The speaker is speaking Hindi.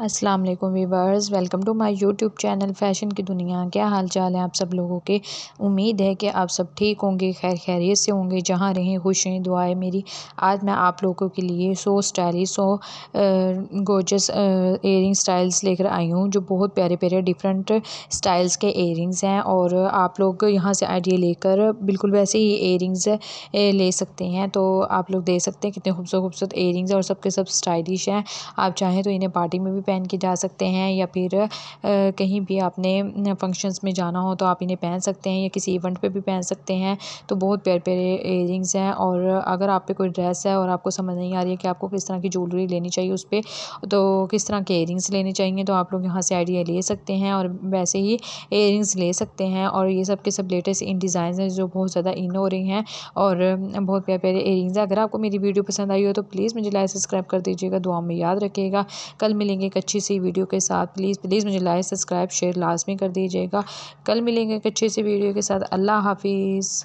Aslam viewers welcome to my YouTube channel fashion की दुनिया क्या हाल चाल है आप सब लोगों के उम्मीद है कि आप सब ठीक होंगे खैर खैरियत से होंगे जहाँ रहें खुश हैं दुआएं मेरी आज मैं आप लोगों के लिए so style so gorgeous earring styles लेकर आई हूँ जो बहुत प्यारे प्यारे डिफरेंट स्टाइल्स के एयरिंग्स हैं और आप लोग यहाँ से आइडिया लेकर बिल्कुल वैसे ही एयरिंग्स ले सकते हैं तो आप लोग दे सकते हैं कितने खूबसूरत खूबसूरत एयरिंग्स और सबके सब स्टाइलिश हैं आप चाहें तो इन्हें पार्टी में भी पहन के जा सकते हैं या फिर कहीं भी आपने फंक्शंस में जाना हो तो आप इन्हें पहन सकते हैं या किसी इवेंट पे भी पहन सकते हैं तो बहुत प्यारे प्यारे इयरिंग्स हैं और अगर आप पे कोई ड्रेस है और आपको समझ नहीं आ रही है कि आपको किस तरह की ज्वेलरी लेनी चाहिए उस पर तो किस तरह के इयरिंग्स लेने चाहिए तो आप लोग यहाँ से आइडिया ले सकते हैं और वैसे ही इयरिंग्स ले सकते हैं और ये सब के सब लेटेस्ट इन डिज़ाइन हैं जो बहुत ज़्यादा इन हो रही हैं और बहुत प्यारे प्यारे इयरिंग्स हैं अगर आपको मेरी वीडियो पसंद आई हो तो प्लीज़ मुझे लाइक सब्सक्राइब कर दीजिएगा दुआ में याद रखिएगा कल मिलेंगे एक अच्छी सी वीडियो के साथ प्लीज़ प्लीज़ मुझे लाइक सब्सक्राइब शेयर लाजमी कर दीजिएगा कल मिलेंगे एक अच्छी सी वीडियो के साथ अल्लाह हाफिज़